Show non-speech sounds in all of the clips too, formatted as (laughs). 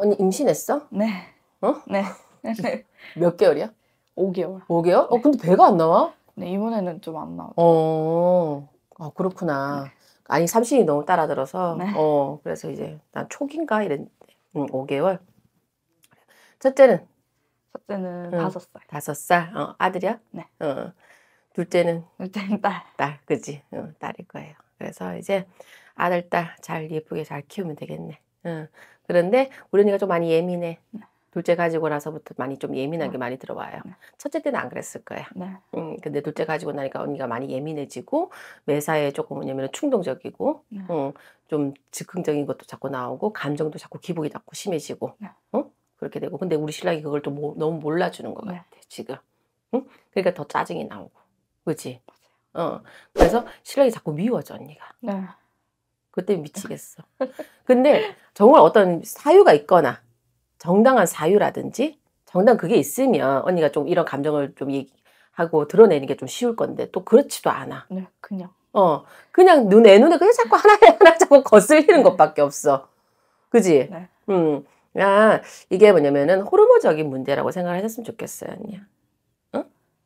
언니 임신했어? 네. 어? 네. 네. (laughs) 몇 개월이야? 5개월. 5개월? 어, 근데 배가 안 나와? 네, 이번에는 좀 안 나와. 어, 아, 그렇구나. 네. 아니, 삼신이 너무 따라들어서. 네. 어, 그래서 이제 난 초기인가? 이랬는데. 응, 5개월. 첫째는? 첫째는 다섯 살. 다 살. 어, 아들이야? 네. 어. 둘째는? 둘째는 딸. 딸, 그지? 어, 딸일 거예요. 그래서 이제 아들, 딸 잘 예쁘게 잘 키우면 되겠네. 응. 그런데 우리 언니가 좀 많이 예민해. 네. 둘째 가지고 나서부터 많이 좀예민하게 네. 많이 들어와요. 네. 첫째 때는 안 그랬을 거야. 네. 음, 근데 둘째 가지고 나니까 언니가 많이 예민해지고 매사에 조금 뭐냐면 충동적이고 네. 음, 좀 즉흥적인 것도 자꾸 나오고 감정도 자꾸 기복이 자꾸 심해지고 어? 그렇게 되고 근데 우리 신랑이 그걸 또 뭐, 너무 몰라주는 것 네. 같아 지금. 응? 그러니까 더 짜증이 나오고 그지? 어 그래서 신랑이 자꾸 미워져 언니가. 그때 미치겠어. 근데 정말 어떤 사유가 있거나 정당한 사유라든지 정당 그게 있으면 언니가 좀 이런 감정을 좀 얘기하고 드러내는 게 좀 쉬울 건데 또 그렇지도 않아. 네, 그냥. 어, 그냥 눈에 눈에 그냥 자꾸 하나에 하나 자꾸 거슬리는 네. 것밖에 없어. 그지? 네. 음. 야, 이게 뭐냐면은 호르몬적인 문제라고 생각하셨으면 을 좋겠어요, 언니야.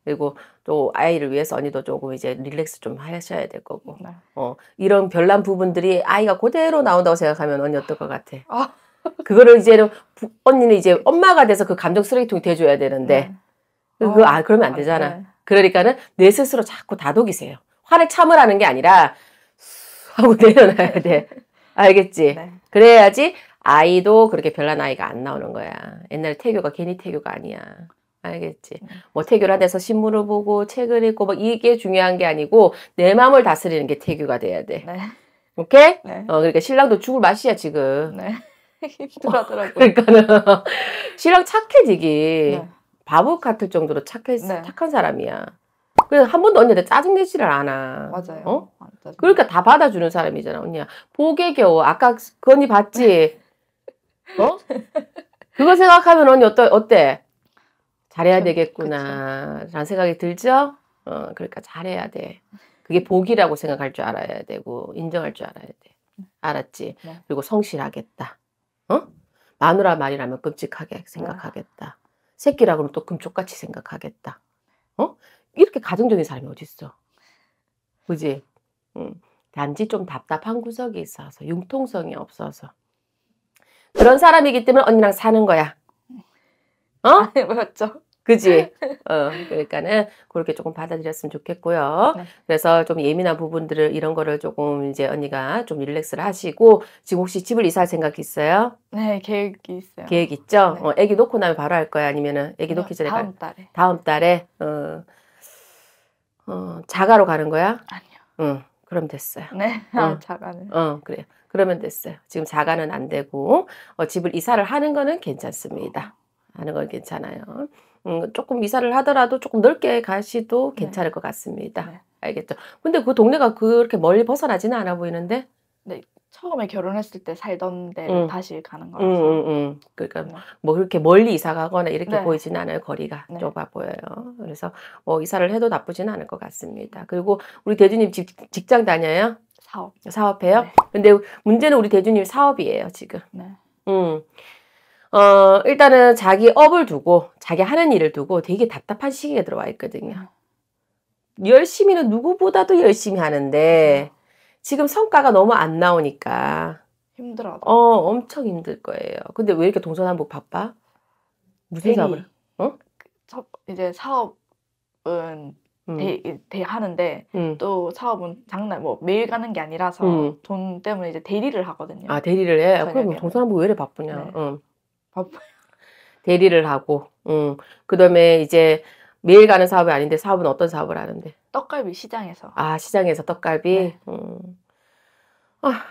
그리고 또 아이를 위해서 언니도 조금 이제 릴렉스 좀 하셔야 될 거고. 네. 어, 이런 별난 부분들이 아이가 그대로 나온다고 생각하면 언니 어떨 것 같아? 아. 그거를 이제는 부, 언니는 이제 엄마가 돼서 그 감정 쓰레기통이 돼줘야 되는데 네. 그거 그, 아, 아 그러면 안 네. 되잖아. 아, 네. 그러니까는 내 스스로 자꾸 다독이세요. 화를 참으라는 게 아니라 하고 (laughs) 내려놔야 돼. 알겠지? 네. 그래야지 아이도 그렇게 별난 아이가 안 나오는 거야. 옛날에 태교가 괜히 태교가 아니야. 알겠지. 음. 뭐 태교라 돼서 신문을 보고 책을 읽고 막 뭐 이게 중요한 게 아니고 내 마음을 다스리는 게 태교가 돼야 돼. 네. 오케이? 네. 어 그러니까 신랑도 죽을 맛이야 지금. 네. (laughs) (laughs) 힘들더라고. 어, 그러니까는 (laughs) 신랑 착해지기 네. 바보 같을 정도로 착해 네. 착한 사람이야. 그래서 한 번도 언니한테 짜증내지를 않아. 맞아요. 어? 아, 그러니까 다 받아주는 사람이잖아 언니야. 보게 겨우 아까 그 언니 봤지? 네. 어? 그거 생각하면 언니 어떠, 어때? 잘해야 되겠구나라는 생각이 들죠. 어, 그러니까 잘해야 돼. 그게 복이라고 생각할 줄 알아야 되고 인정할 줄 알아야 돼. 알았지? 네. 그리고 성실하겠다. 어? 마누라 말이라면 끔찍하게 네. 생각하겠다. 새끼라 그러면 또 금쪽같이 생각하겠다. 어? 이렇게 가정적인 사람이 어딨어? 그지? 음. 단지 좀 답답한 구석이 있어서 융통성이 없어서 그런 사람이기 때문에 언니랑 사는 거야. 어? 아, 맞죠. 그지? 어, 그러니까는 그렇게 조금 받아들였으면 좋겠고요. 네. 그래서 좀 예민한 부분들을 이런 거를 조금 이제 언니가 좀 릴렉스를 하시고 지금 혹시 집을 이사할 생각 있어요? 네, 계획이 있어요. 계획 있죠? 네. 어, 애기 놓고 나면 바로 할 거야? 아니면은 애기 놓기 전에 다음 가... 달에. 다음 달에 어, 어, 자가로 가는 거야? 아니요. 응, 그럼 됐어요. 네, 아, 자가는. 어, 그래요. 그러면 됐어요. 지금 자가는 안 되고 어, 집을 이사를 하는 거는 괜찮습니다. 어. 하는 건 괜찮아요. 음, 조금 이사를 하더라도 조금 넓게 가시도 네. 괜찮을 것 같습니다. 네. 알겠죠? 근데 그 동네가 그렇게 멀리 벗어나지는 않아 보이는데? 네, 처음에 결혼했을 때 살던 데를 음. 다시 가는 음, 거라서. 음, 음, 그러니까 네. 뭐 그렇게 멀리 이사 가거나 이렇게 네. 보이지 않아요. 거리가 네. 좁아 보여요. 그래서 뭐 이사를 해도 나쁘지 않을 것 같습니다. 그리고 우리 대주님 직, 직장 다녀요? 사업. 사업해요? 네. 근데 문제는 우리 대주님 사업이에요, 지금. 네. 음. 어, 일단은 자기 업을 두고 자기 하는 일을 두고 되게 답답한 시기에 들어와 있거든요. 음. 열심히는 누구보다도 열심히 하는데 지금 성과가 너무 안 나오니까 힘들어. 어, 엄청 힘들 거예요. 근데 왜 이렇게 동서남북 바빠? 무슨 사업을? 어? 저, 이제 사업은 음. 대, 대 하는데 음. 또 사업은 장난 뭐 매일 가는 게 아니라서 음. 돈 때문에 이제 대리를 하거든요. 아 대리를 해. 그럼 동서남북 왜 이래 바쁘냐? 네. 응. 대리를 하고, 음. 그 다음에 이제 매일 가는 사업이 아닌데 사업은 어떤 사업을 하는데? 떡갈비 시장에서. 아, 시장에서 떡갈비? 네. 음. 아,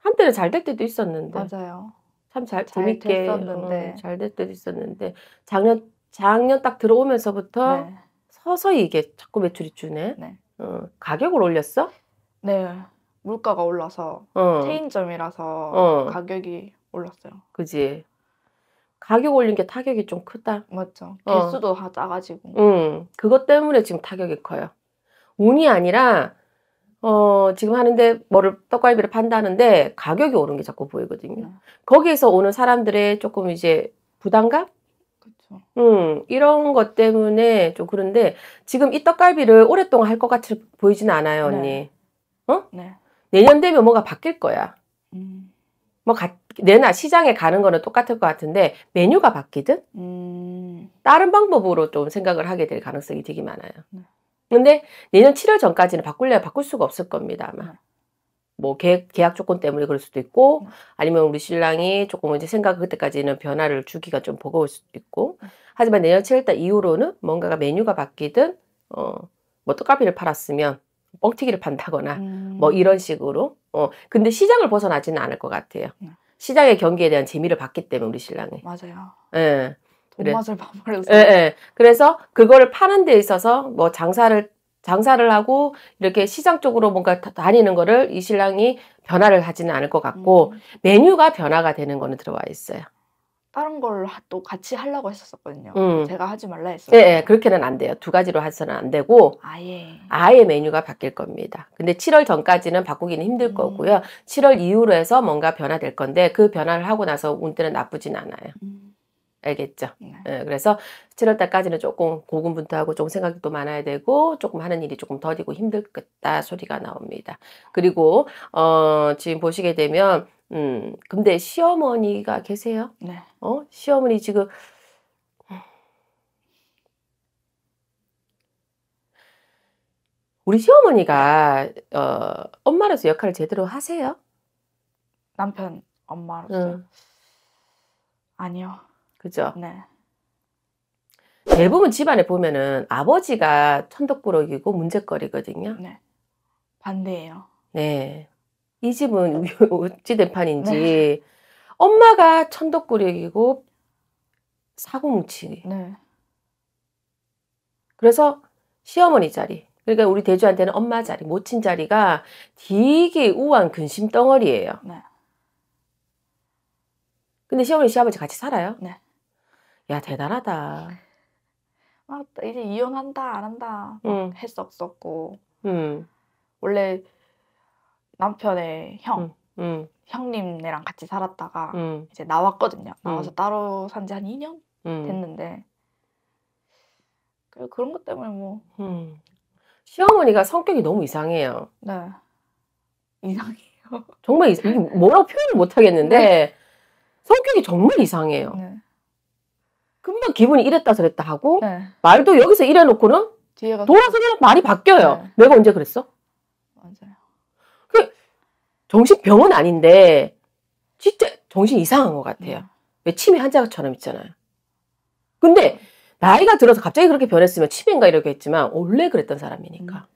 한때는 잘 될 때도 있었는데. 맞아요. 참 잘, 재밌게. 음, 잘될 때도 있었는데. 작년, 작년 딱 들어오면서부터 네. 서서히 이게 자꾸 매출이 주네. 네. 어, 가격을 올렸어? 네. 물가가 올라서 어. 체인점이라서 어. 가격이 올랐어요. 그지. 가격 올린 게 타격이 좀 크다. 맞죠. 어. 개수도 어. 다 작아지고. 응. 그것 때문에 지금 타격이 커요. 운이 아니라 어, 지금 하는데 뭐를 떡갈비를 판다는데 가격이 오른 게 자꾸 보이거든요. 네. 거기에서 오는 사람들의 조금 이제 부담감? 그 음, 이런 것 때문에 좀 그런데 지금 이 떡갈비를 오랫동안 할 것 같이 보이진 않아요, 네. 언니. 네. 어? 네. 내년 되면 뭐가 바뀔 거야. 음. 뭐 가, 내나 시장에 가는 거는 똑같을 것 같은데 메뉴가 바뀌든 음... 다른 방법으로 좀 생각을 하게 될 가능성이 되게 많아요. 네. 근데 내년 7월 전까지는 바꿀래 야 바꿀 수가 없을 겁니다. 아마. 네. 뭐 계약, 계약, 조건 때문에 그럴 수도 있고 네. 아니면 우리 신랑이 조금 이제 생각 그때까지는 변화를 주기가 좀 버거울 수도 있고 하지만 내년 7월달 이후로는 뭔가가 메뉴가 바뀌든 어뭐 떡갈비를 팔았으면 뻥튀기를 판다거나 음. 뭐 이런 식으로 어, 근데 시장을 벗어나지는 않을 것 같아요. 네. 시장의 경기에 대한 재미를 봤기 때문에 우리 신랑이. 맞아요. 예. 그래. 맛을 봐버려서. 예, 예. 그래서 그거를 파는 데 있어서 뭐 장사를 장사를 하고 이렇게 시장 쪽으로 뭔가 다니는 거를 이 신랑이 변화를 하지는 않을 것 같고 음. 메뉴가 변화가 되는 거는 들어와 있어요. 다른 걸 또 같이 하려고 했었거든요. 음. 제가 하지 말라 했어요. 예, 예, 그렇게는 안 돼요. 두 가지로 해서는 안 되고 아예 아예 메뉴가 바뀔 겁니다. 근데 7월 전까지는 바꾸기는 힘들 음. 거고요. 7월 이후로 해서 뭔가 변화될 건데 그 변화를 하고 나서 운 때는 나쁘진 않아요. 음. 알겠죠? 네. 예, 그래서 7월 달까지는 조금 고군분투하고 조금 생각이 또 많아야 되고 조금 하는 일이 조금 더디고 힘들겠다 소리가 나옵니다. 그리고 어, 지금 보시게 되면 음, 근데 시어머니가 계세요? 네. 어? 시어머니 지금 우리 시어머니가 어, 엄마로서 역할을 제대로 하세요? 남편 엄마로서 응. 아니요. 그죠? 네. 대부분 집안에 보면은 아버지가 천덕꾸러기고 문제거리거든요. 네. 반대예요. 네. 이 집은 어찌 된 판인지 네. 엄마가 천덕꾸러기고 사고 뭉치 네. 그래서 시어머니 자리 그러니까 우리 대주한테는 엄마 자리 모친 자리가 되게 우한 근심 덩어리예요. 네. 근데 시어머니 시아버지 같이 살아요? 네. 야 대단하다. 막 아, 이제 이혼한다 안 한다 음. 했었었고 음. 원래 남편의 형 음. 형님네랑 같이 살았다가 음. 이제 나왔거든요. 나와서 음. 따로 산지한 2년 됐는데 그 그런 것 때문에 뭐 시어머니가 성격이 너무 이상해요. 네 이상해요. 정말 이상 뭐라고 표현을 못 하겠는데 네. 성격이 정말 이상해요. 네. 금방 기분이 이랬다 저랬다 하고 네. 말도 여기서 이래놓고는 돌아서면 말이 바뀌어요. 네. 내가 언제 그랬어? 맞아요. 정신병은 아닌데 진짜 정신 이상한 것 같아요. 음. 왜 치매 환자처럼 있잖아요. 근데 나이가 들어서 갑자기 그렇게 변했으면 치매인가 이렇게 했지만 원래 그랬던 사람이니까. 음.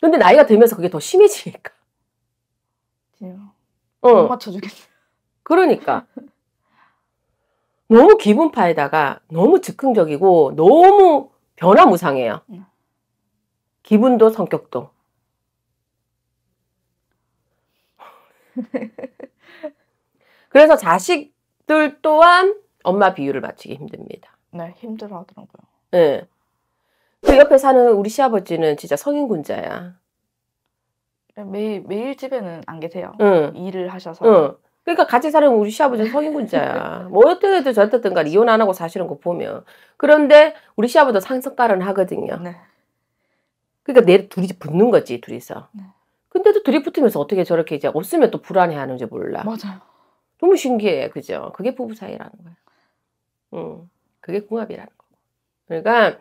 근데 나이가 들면서 그게 더 심해지니까. 응. 어. 맞춰주겠어. 그러니까. (laughs) 너무 기분파에다가 너무 즉흥적이고 너무 변화무상해요. 음. 기분도 성격도. (laughs) 그래서 자식들 또한 엄마 비율을 맞추기 힘듭니다. 네, 힘들어 하더라고요. 네. 예. 그 옆에 사는 우리 시아버지는 진짜 성인군자야. 네, 매일, 매일 집에는 안 계세요. 응. 일을 하셔서. 응. 그러니까 같이 사는 우리 시아버지는 성인군자야. (laughs) 뭐 어떤 애들 저랬든 간 이혼 안 하고 사시는 거 보면. 그런데 우리 시아버지도 상속딸은 하거든요. 네. 그러니까 내 둘이 붙는 거지, 둘이서. 네. 근데도 드리붙으면서 어떻게 저렇게 이제 없으면 또 불안해하는지 몰라. 맞아요. 너무 신기해, 그죠? 그게 부부 사이라는 거야. 음, 그게 궁합이라는 거. 그러니까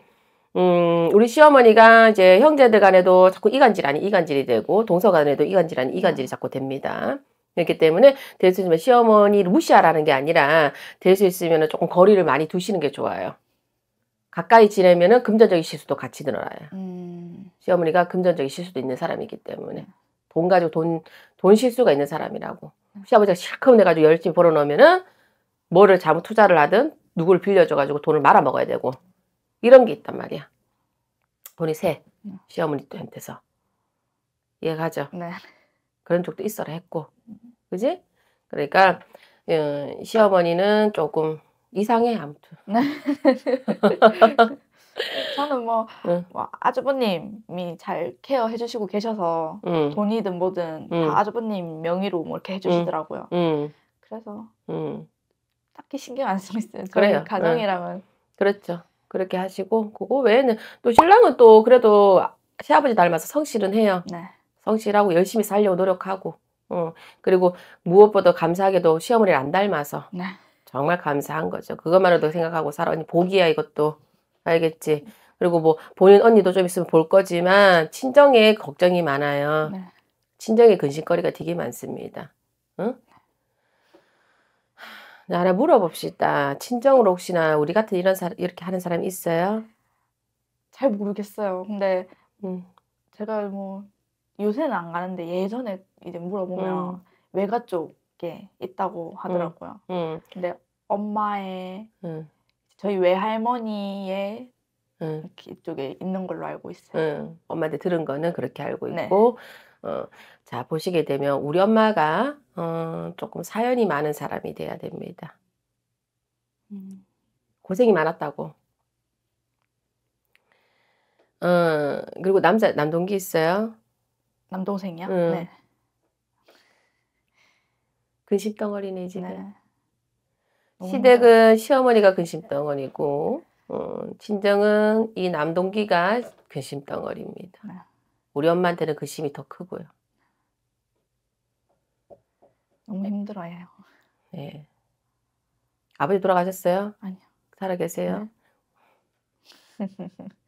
음, 우리 시어머니가 이제 형제들 간에도 자꾸 이간질 아니 이간질이 되고 동서 간에도 이간질 아니 이간질이 자꾸 됩니다. 그렇기 때문에 될 수 있으면 시어머니를 무시하라는 게 아니라 될 수 있으면 조금 거리를 많이 두시는 게 좋아요. 가까이 지내면은 금전적인 실수도 같이 늘어나요. 음. 시어머니가 금전적인 실수도 있는 사람이기 때문에. 돈 가지고 돈, 돈 실수가 있는 사람이라고. 시아버지가 실컷 내가지고 열심히 벌어놓으면은 뭐를 잘못 투자를 하든 누구 빌려줘가지고 돈을 말아먹어야 되고 이런 게 있단 말이야. 돈이 세. 시어머니 한테서 이해가죠? 네. 그런 쪽도 있어라 했고. 그지? 그러니까 어, 시어머니는 조금 이상해 아무튼. 네. (laughs) 네, 저는 뭐, 응. 뭐 아주버님이 잘 케어해 주시고 계셔서 응. 돈이든 뭐든 응. 다 아주버님 명의로 뭐 이렇게 해주시더라고요. 그래서 딱히 신경 안 쓰고 있어요. 그래 가정이라면. 그렇죠. 그렇게 하시고 그거 외에는 또 신랑은 또 그래도 시아버지 닮아서 성실은 해요. 네. 성실하고 열심히 살려고 노력하고 어, 그리고 무엇보다 감사하게도 시어머니를 안 닮아서 네. 정말 감사한 거죠. 그것만으로도 생각하고 살아. 언니 복이야 이것도. 알겠지. 그리고 뭐 본인 언니도 좀 있으면 볼 거지만 친정에 걱정이 많아요. 네. 친정에 근심거리가 되게 많습니다. 응? 하나 물어봅시다. 친정으로 혹시나 우리 같은 이런 사, 이렇게 하는 사람이 있어요? 잘 모르겠어요. 근데 음. 제가 뭐 요새는 안 가는데 예전에 이제 물어보면 음. 외가 쪽에 있다고 하더라고요. 음. 근데 엄마의 음. 저희 외할머니의 음. 이쪽에 있는 걸로 알고 있어요. 음. 엄마한테 들은 거는 그렇게 알고 네. 있고, 네. 어, 자, 보시게 되면 우리 엄마가 어, 조금 사연이 많은 사람이 돼야 됩니다. 음. 고생이 많았다고. 어, 그리고 남자, 남동기 있어요? 남동생이요? 네. 근심 덩어리네, 지금. 네. 시댁은 시어머니가 근심덩어리고 어, 친정은 이 남동기가 근심덩어리입니다. 네. 우리 엄마한테는 근심이 더 크고요. 너무 힘들어요. 네. 아버지 돌아가셨어요? 아니요. 살아계세요? 네. (laughs)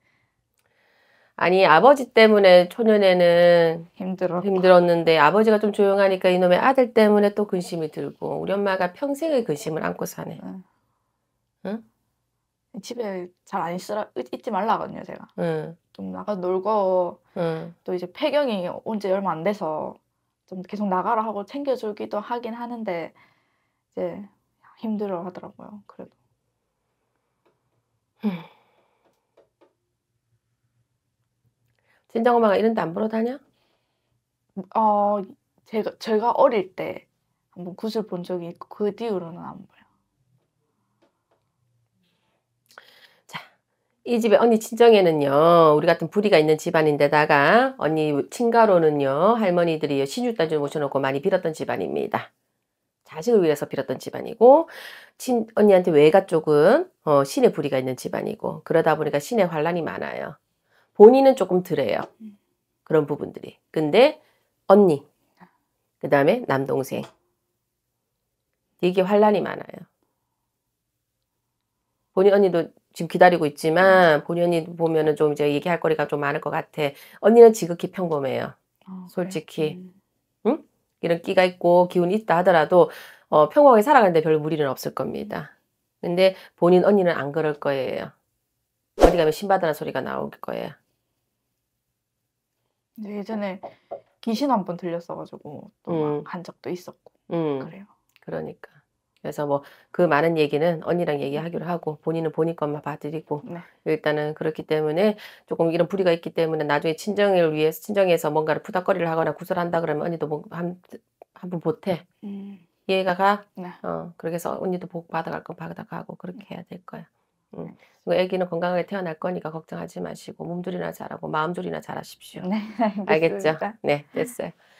아니 아버지 때문에 초년에는 힘들어. 힘들었는데 아버지가 좀 조용하니까 이놈의 아들 때문에 또 근심이 들고 우리 엄마가 평생의 근심을 안고 사네. 응. 응? 집에 잘 안 있으라 있지 말라 하거든요 제가. 응. 좀 나가 놀고 응. 또 이제 폐경이 온지 얼마 안 돼서 좀 계속 나가라 하고 챙겨주기도 하긴 하는데 이제 힘들어 하더라고요. 그래도. 음. 친정 엄마가 이런 데안 보러 다녀? 어 제가 제가 어릴 때 한번 구슬 본 적이 있고 그 뒤로는 안 봐요. 이 집에 언니 친정에는요 우리 같은 부리가 있는 집안인데다가 언니 친가로는요 할머니들이 시주 단지 모셔놓고 많이 빌었던 집안입니다 자식을 위해서 빌었던 집안이고 친 언니한테 외가 쪽은 어, 신의 부리가 있는 집안이고 그러다 보니까 신의 환란이 많아요 본인은 조금 덜해요. 음. 그런 부분들이. 근데 언니, 아. 그 다음에 남동생. 이게 환란이 많아요. 본인 언니도 지금 기다리고 있지만 음. 본인 언니 보면은 좀 이제 얘기할 거리가 좀 많을 것 같아. 언니는 지극히 평범해요. 어, 솔직히. 그래. 음. 응? 이런 끼가 있고 기운이 있다 하더라도 어, 평범하게 살아가는데 별 무리는 없을 겁니다. 근데 본인 언니는 안 그럴 거예요. 어디 가면 신받으라는 소리가 나올 거예요. 예전에 귀신 한 번 들렸어가지고 또한 음. 적도 있었고 음. 그래요. 그러니까 그래서 뭐 그 많은 얘기는 언니랑 네. 얘기하기로 하고 본인은 본인 것만 봐드리고 네. 일단은 그렇기 때문에 조금 이런 불의가 있기 때문에 나중에 친정을 위해서 친정에서 뭔가를 푸닥거리를 하거나 구설한다 그러면 언니도 뭐한 한번 보태 음. 이해가 가. 네. 어 그렇게 해서 언니도 복 받아갈 건 받아가고 그렇게 해야 될 거야. 응. 음. 뭐 아기는 건강하게 태어날 거니까 걱정하지 마시고 몸조리나 잘하고 마음조리나 잘하십시오. 네, (laughs) 알겠죠? 네, 됐어요.